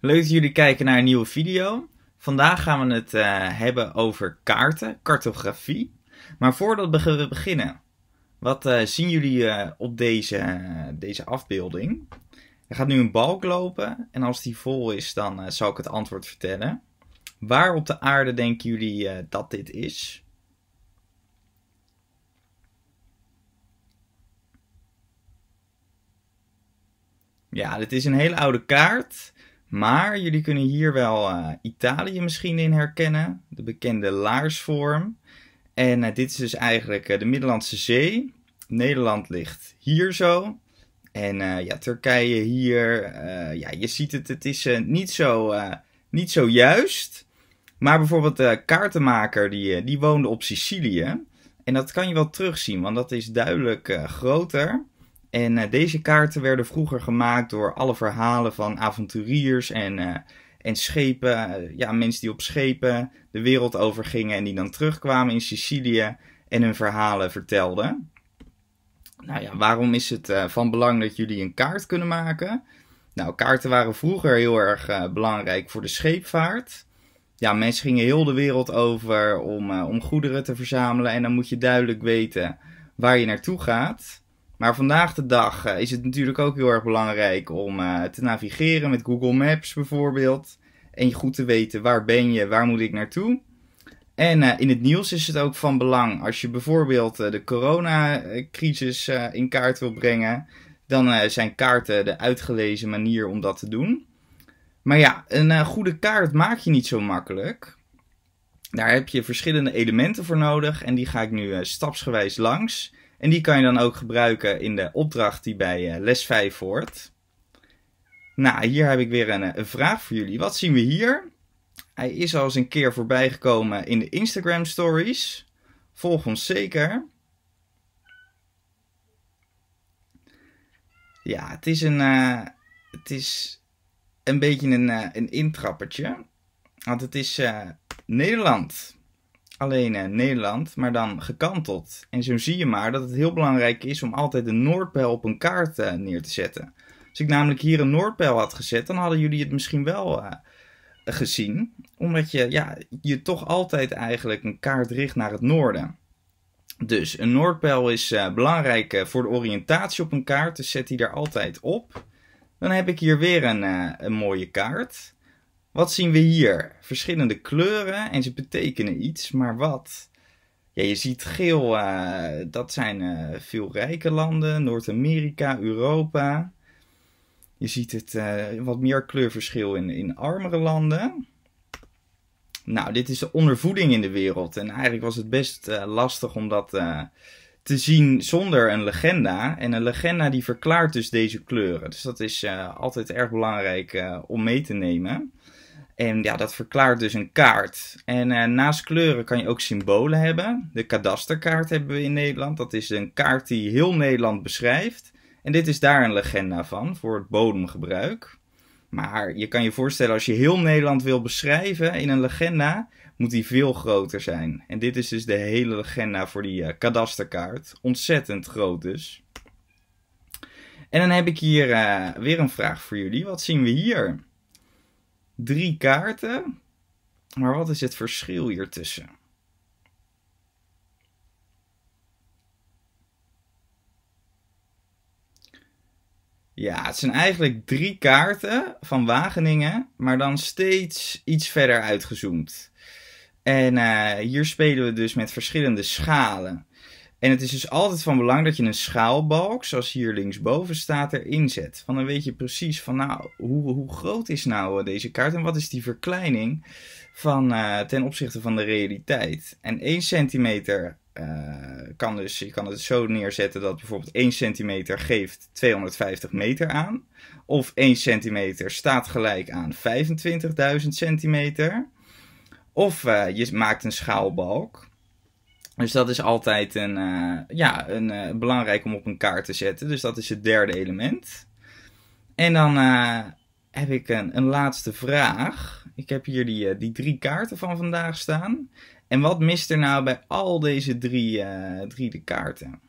Leuk dat jullie kijken naar een nieuwe video. Vandaag gaan we het eh, hebben over kaarten, cartografie. Maar voordat we beginnen, wat eh, zien jullie eh, op deze, deze afbeelding? Er gaat nu een balk lopen en als die vol is, dan zal ik het antwoord vertellen. Waar op de aarde denken jullie dat dit is? Ja, dit is een hele oude kaart. Maar jullie kunnen hier wel eh, Italië misschien in herkennen, de bekende laarsvorm. En eh, dit is dus eigenlijk eh, de Middellandse Zee. Nederland ligt hier zo. En ja, Turkije hier. ja, je ziet het, het is niet, zo, niet zo juist. Maar bijvoorbeeld de kaartenmaker, die, die woonde op Sicilië. En dat kan je wel terugzien, want dat is duidelijk groter. En eh, deze kaarten werden vroeger gemaakt door alle verhalen van avonturiers en, eh, en schepen. Eh, ja, mensen die op schepen de wereld over gingen en die dan terugkwamen in Sicilië en hun verhalen vertelden. Nou ja, waarom is het van belang dat jullie een kaart kunnen maken? Nou, kaarten waren vroeger heel erg belangrijk voor de scheepvaart. Ja, mensen gingen heel de wereld over om, om goederen te verzamelen. En dan moet je duidelijk weten waar je naartoe gaat. Maar vandaag de dag eh, is het natuurlijk ook heel erg belangrijk om eh, te navigeren met Google Maps bijvoorbeeld. En je goed te weten waar ben je, waar moet ik naartoe. En eh, in het nieuws is het ook van belang als je bijvoorbeeld de coronacrisis in kaart wil brengen. Dan zijn kaarten de uitgelezen manier om dat te doen. Maar ja, een goede kaart maak je niet zo makkelijk. Daar heb je verschillende elementen voor nodig en die ga ik nu stapsgewijs langs. En die kan je dan ook gebruiken in de opdracht die bij eh, les 5 hoort. Nou, hier heb ik weer eh, een, vraag voor jullie. Wat zien we hier? Hij is al eens een keer voorbij gekomen in de Instagram stories. Volg ons zeker. Ja, het is een, eh, het is een beetje een, een intrappertje. Want het is Nederland alleen eh, Nederland, maar dan gekanteld. En zo zie je maar dat het heel belangrijk is om altijd een noordpijl op een kaart eh, neer te zetten. Als ik namelijk hier een noordpijl had gezet, dan hadden jullie het misschien wel eh, gezien. Omdat je, ja, je toch altijd eigenlijk een kaart richt naar het noorden. Dus een noordpijl is belangrijk voor de oriëntatie op een kaart, dus zet die daar altijd op. Dan heb ik hier weer een, een mooie kaart. Wat zien we hier? Verschillende kleuren en ze betekenen iets, maar wat? Ja, je ziet geel, eh, dat zijn eh, veel rijke landen, Noord-Amerika, Europa. Je ziet het eh, wat meer kleurverschil in, in armere landen. Nou, dit is de ondervoeding in de wereld. En eigenlijk was het best lastig om dat te zien zonder een legenda. En een legenda die verklaart dus deze kleuren. Dus dat is altijd erg belangrijk om mee te nemen. En ja, dat verklaart dus een kaart. En eh, naast kleuren kan je ook symbolen hebben. De kadasterkaart hebben we in Nederland. Dat is een kaart die heel Nederland beschrijft. En dit is daar een legenda van voor het bodemgebruik. Maar je kan je voorstellen, als je heel Nederland wil beschrijven in een legenda, moet die veel groter zijn. En dit is dus de hele legenda voor die eh, kadasterkaart. Ontzettend groot dus. En dan heb ik hier eh, weer een vraag voor jullie. Wat zien we hier? drie kaarten. Maar wat is het verschil hier tussen? Ja, het zijn eigenlijk drie kaarten van Wageningen, maar dan steeds iets verder uitgezoomd. En eh, hier spelen we dus met verschillende schalen. En het is dus altijd van belang dat je een schaalbalk, zoals hier linksboven staat, erin zet. Want dan weet je precies van, nou, hoe, hoe groot is nou eh, deze kaart en wat is die verkleining van, eh, ten opzichte van de realiteit. En 1 centimeter eh, kan dus, je kan het zo neerzetten dat bijvoorbeeld 1 centimeter geeft 250 meter aan. Of 1 centimeter staat gelijk aan 25.000 centimeter. Of je maakt een schaalbalk. Dus dat is altijd een, eh, ja, een, eh, belangrijk om op een kaart te zetten. Dus dat is het derde element. En dan eh, heb ik een, een laatste vraag. Ik heb hier die, die drie kaarten van vandaag staan. En wat mist er nou bij al deze drie, drie de kaarten?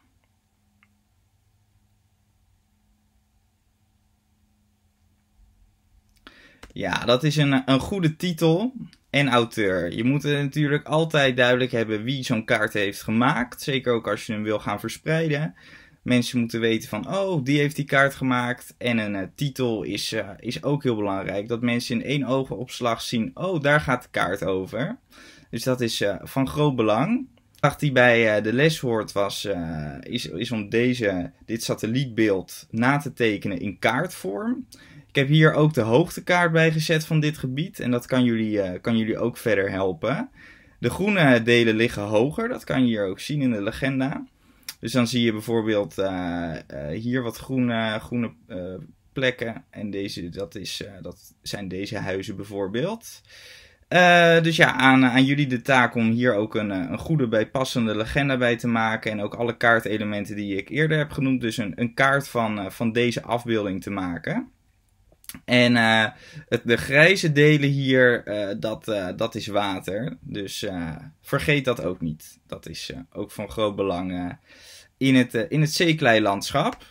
Ja, dat is een, een goede titel en auteur. Je moet natuurlijk altijd duidelijk hebben wie zo'n kaart heeft gemaakt. Zeker ook als je hem wil gaan verspreiden. Mensen moeten weten van, oh, die heeft die kaart gemaakt. En een eh, titel is, eh, is ook heel belangrijk. Dat mensen in één oogopslag zien, oh, daar gaat de kaart over. Dus dat is eh, van groot belang. De vraag die bij de les hoort was, is, is om deze, dit satellietbeeld na te tekenen in kaartvorm. Ik heb hier ook de hoogtekaart bij gezet van dit gebied. En dat kan jullie, eh, kan jullie ook verder helpen. De groene delen liggen hoger. Dat kan je hier ook zien in de legenda. Dus dan zie je bijvoorbeeld eh, eh, hier wat groene, groene plekken. En deze, dat, is, dat zijn deze huizen bijvoorbeeld. dus ja, aan, aan jullie de taak om hier ook een, een goede bijpassende legenda bij te maken. En ook alle kaartelementen die ik eerder heb genoemd. Dus een, een kaart van, van deze afbeelding te maken. En eh, de grijze delen hier, eh, dat, eh, dat is water. Dus vergeet dat ook niet. Dat is ook van groot belang in het, in het zeekleilandschap.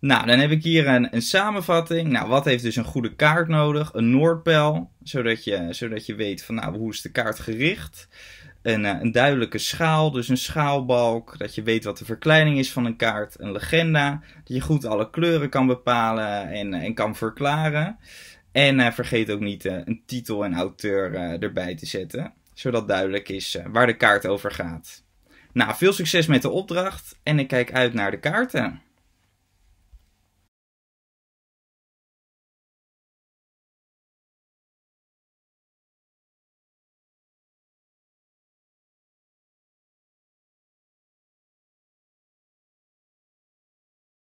Nou, dan heb ik hier een, een samenvatting. Nou, wat heeft dus een goede kaart nodig? Een noordpel, zodat je, zodat je weet van nou, hoe is de kaart gericht. Een, eh, een duidelijke schaal, dus een schaalbalk. Dat je weet wat de verkleining is van een kaart. Een legenda. Dat je goed alle kleuren kan bepalen en, eh, en kan verklaren. En eh, vergeet ook niet een titel en auteur erbij te zetten, zodat duidelijk is waar de kaart over gaat. Nou, veel succes met de opdracht en ik kijk uit naar de kaarten.